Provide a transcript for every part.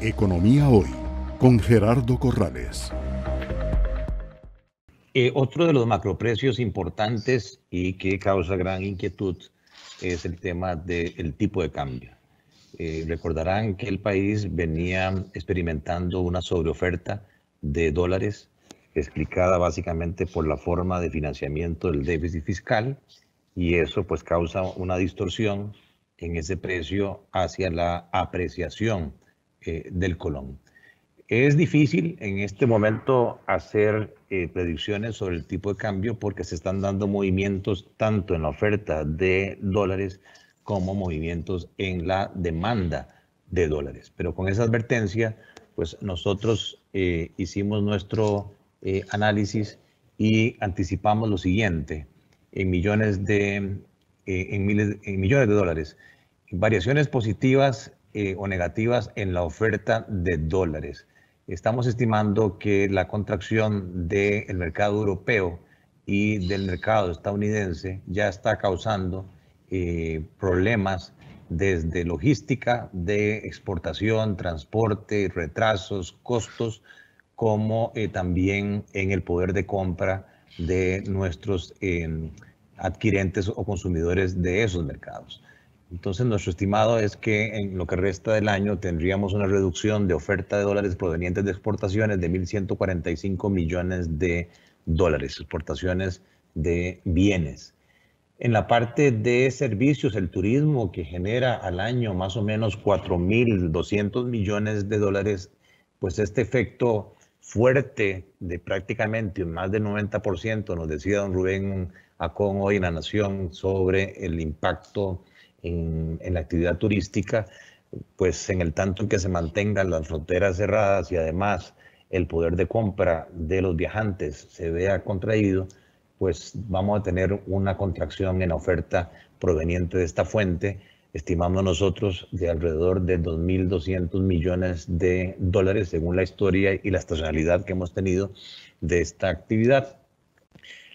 Economía Hoy con Gerardo Corrales. Eh, otro de los macroprecios importantes y que causa gran inquietud es el tema del tipo de cambio. Eh, recordarán que el país venía experimentando una sobreoferta de dólares explicada básicamente por la forma de financiamiento del déficit fiscal y eso pues causa una distorsión en ese precio hacia la apreciación eh, del Colón Es difícil en este momento hacer eh, predicciones sobre el tipo de cambio porque se están dando movimientos tanto en la oferta de dólares como movimientos en la demanda de dólares. Pero con esa advertencia, pues nosotros eh, hicimos nuestro análisis y anticipamos lo siguiente en millones de en miles en millones de dólares variaciones positivas eh, o negativas en la oferta de dólares. Estamos estimando que la contracción del mercado europeo y del mercado estadounidense ya está causando eh, problemas desde logística de exportación, transporte, retrasos, costos, como eh, también en el poder de compra de nuestros adquirentes o consumidores de esos mercados. Entonces, nuestro estimado es que en lo que resta del año tendríamos una reducción de oferta de dólares provenientes de exportaciones de 1.145 millones de dólares, exportaciones de bienes. En la parte de servicios, el turismo que genera al año más o menos 4.200 millones de dólares, pues este efecto fuerte de prácticamente más del 90%, nos decía don Rubén Acón hoy en La Nación sobre el impacto en, la actividad turística, pues en el tanto en que se mantengan las fronteras cerradas y además el poder de compra de los viajantes se vea contraído, pues vamos a tener una contracción en la oferta proveniente de esta fuente, estimamos nosotros de alrededor de 2.200 millones de dólares según la historia y la estacionalidad que hemos tenido de esta actividad.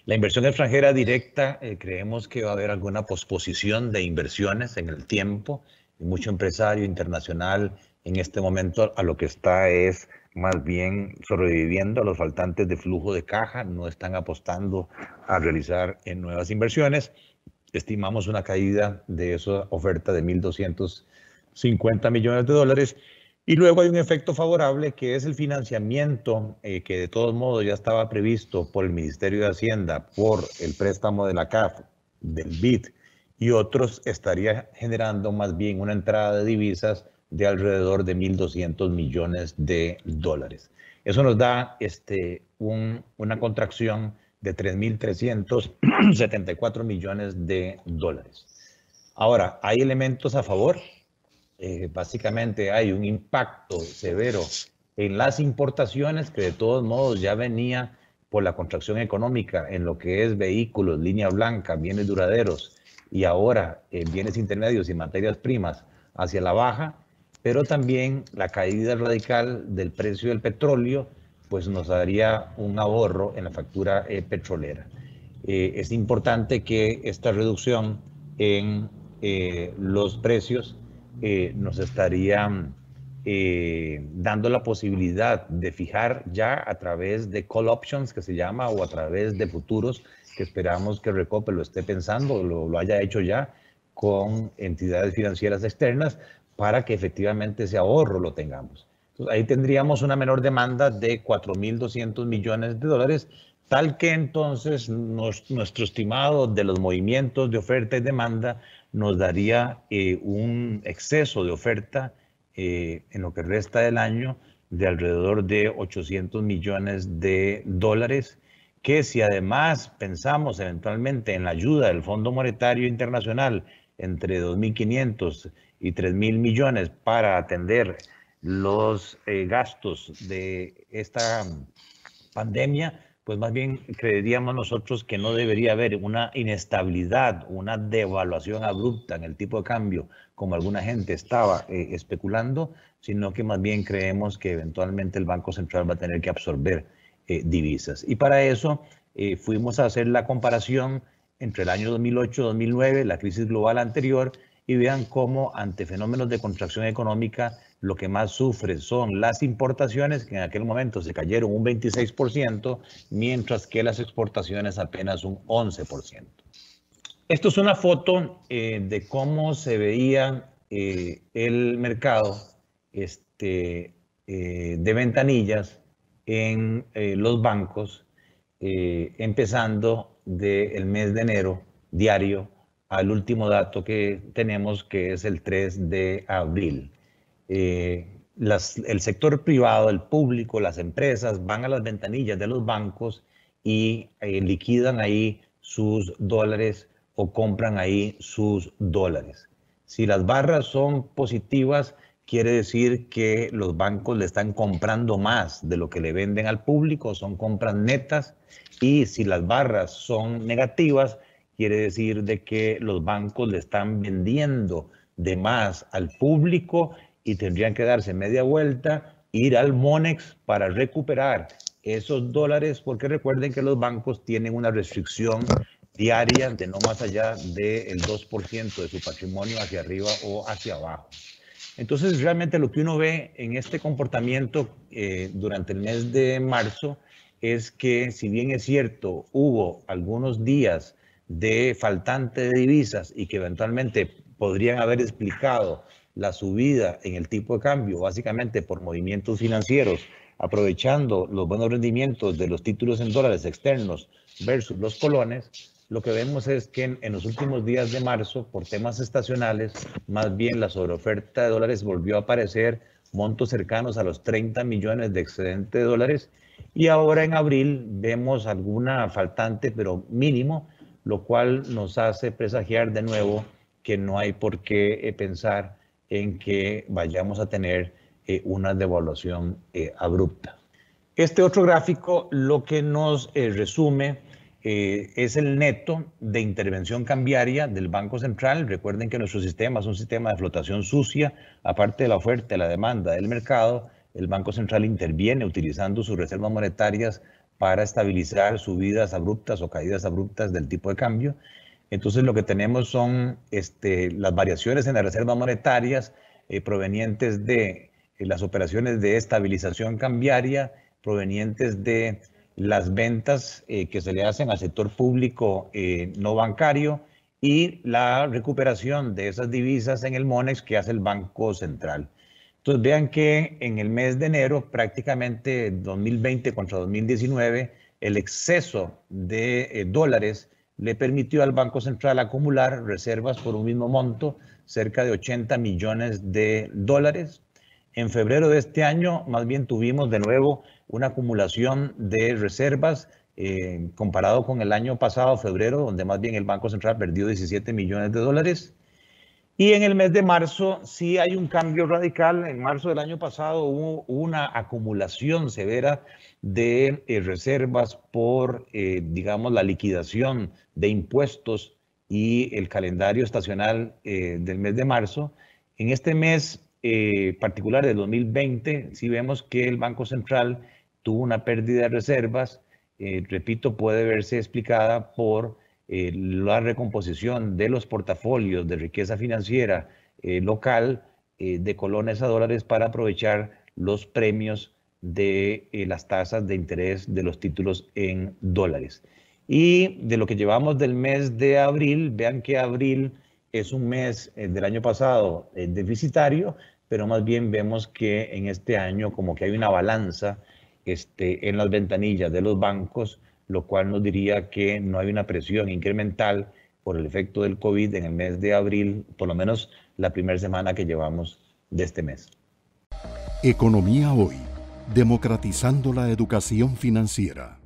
La inversión extranjera directa, eh, creemos que va a haber alguna posposición de inversiones en el tiempo. Y mucho empresario internacional en este momento a lo que está es más bien sobreviviendo a los faltantes de flujo de caja, no están apostando a realizar en eh, nuevas inversiones. Estimamos una caída de esa oferta de 1.250 millones de dólares y luego hay un efecto favorable que es el financiamiento eh, que de todos modos ya estaba previsto por el Ministerio de Hacienda, por el préstamo de la CAF, del BID y otros, estaría generando más bien una entrada de divisas de alrededor de 1.200 millones de dólares. Eso nos da este, una contracción de 3.374 millones de dólares. Ahora, hay elementos a favor eh, básicamente hay un impacto severo en las importaciones que de todos modos ya venía por la contracción económica en lo que es vehículos, línea blanca, bienes duraderos y ahora eh, bienes intermedios y materias primas hacia la baja, pero también la caída radical del precio del petróleo, pues nos daría un ahorro en la factura eh, petrolera. es importante que esta reducción en los precios nos estaría eh, dando la posibilidad de fijar ya a través de call options que se llama o a través de futuros que esperamos que Recope lo esté pensando, lo, lo haya hecho ya con entidades financieras externas para que efectivamente ese ahorro lo tengamos. ahí tendríamos una menor demanda de 4.200 millones de dólares, tal que entonces nuestro estimado de los movimientos de oferta y demanda nos daría eh, un exceso de oferta eh, en lo que resta del año de alrededor de 800 millones de dólares, que si además pensamos eventualmente en la ayuda del Fondo Monetario Internacional entre 2.500 y 3.000 millones para atender los eh, gastos de esta mm, pandemia, pues más bien creeríamos nosotros que no debería haber una inestabilidad, una devaluación abrupta en el tipo de cambio, como alguna gente estaba eh, especulando, sino que más bien creemos que eventualmente el Banco Central va a tener que absorber eh, divisas. Y para eso eh, fuimos a hacer la comparación entre el año 2008-2009, la crisis global anterior, y vean cómo ante fenómenos de contracción económica lo que más sufre son las importaciones, que en aquel momento se cayeron un 26%, mientras que las exportaciones apenas un 11%. Esto es una foto eh, de cómo se veía eh, el mercado este, eh, de ventanillas en los bancos, empezando del mes de enero diario al último dato que tenemos, que es el 3 de abril. Eh, el sector privado, el público, las empresas van a las ventanillas de los bancos y eh, liquidan ahí sus dólares o compran ahí sus dólares. Si las barras son positivas, quiere decir que los bancos le están comprando más de lo que le venden al público, son compras netas, y si las barras son negativas, quiere decir de que los bancos le están vendiendo de más al público y tendrían que darse media vuelta, ir al Monex para recuperar esos dólares, porque recuerden que los bancos tienen una restricción diaria de no más allá del 2% de su patrimonio hacia arriba o hacia abajo. Entonces, realmente lo que uno ve en este comportamiento eh, durante el mes de marzo es que, si bien es cierto, hubo algunos días de faltante de divisas y que eventualmente podrían haber explicado la subida en el tipo de cambio, básicamente por movimientos financieros, aprovechando los buenos rendimientos de los títulos en dólares externos versus los colones, lo que vemos es que en, los últimos días de marzo, por temas estacionales, más bien la sobreoferta de dólares volvió a aparecer, montos cercanos a los 30 millones de excedente de dólares, y ahora en abril vemos alguna faltante, pero mínimo, lo cual nos hace presagiar de nuevo que no hay por qué eh, pensar en que vayamos a tener eh, una devaluación eh, abrupta. Este otro gráfico lo que nos resume es el neto de intervención cambiaria del Banco Central. Recuerden que nuestro sistema es un sistema de flotación sucia, aparte de la oferta, y la demanda del mercado, el Banco Central interviene utilizando sus reservas monetarias para estabilizar subidas abruptas o caídas abruptas del tipo de cambio. Entonces lo que tenemos son este, las variaciones en las reservas monetarias eh, provenientes de eh, las operaciones de estabilización cambiaria, provenientes de las ventas eh, que se le hacen al sector público no bancario y la recuperación de esas divisas en el MONEX que hace el Banco Central. Entonces vean que en el mes de enero, prácticamente 2020 contra 2019, el exceso de eh, dólares le permitió al Banco Central acumular reservas por un mismo monto, cerca de 80 millones de dólares. En febrero de este año, más bien tuvimos de nuevo una acumulación de reservas eh, comparado con el año pasado, febrero, donde más bien el Banco Central perdió 17 millones de dólares. Y en el mes de marzo sí hay un cambio radical. En marzo del año pasado hubo una acumulación severa de eh, reservas por, eh, digamos, la liquidación de impuestos y el calendario estacional eh, del mes de marzo. En este mes particular del 2020, sí vemos que el Banco Central tuvo una pérdida de reservas, repito, puede verse explicada por eh, la recomposición de los portafolios de riqueza financiera eh, local eh, de colones a dólares para aprovechar los premios de las tasas de interés de los títulos en dólares. Y de lo que llevamos del mes de abril, vean que abril es un mes del año pasado deficitario, pero más bien vemos que en este año como que hay una balanza este, en las ventanillas de los bancos lo cual nos diría que no hay una presión incremental por el efecto del COVID en el mes de abril, por lo menos la primera semana que llevamos de este mes. Economía hoy, democratizando la educación financiera.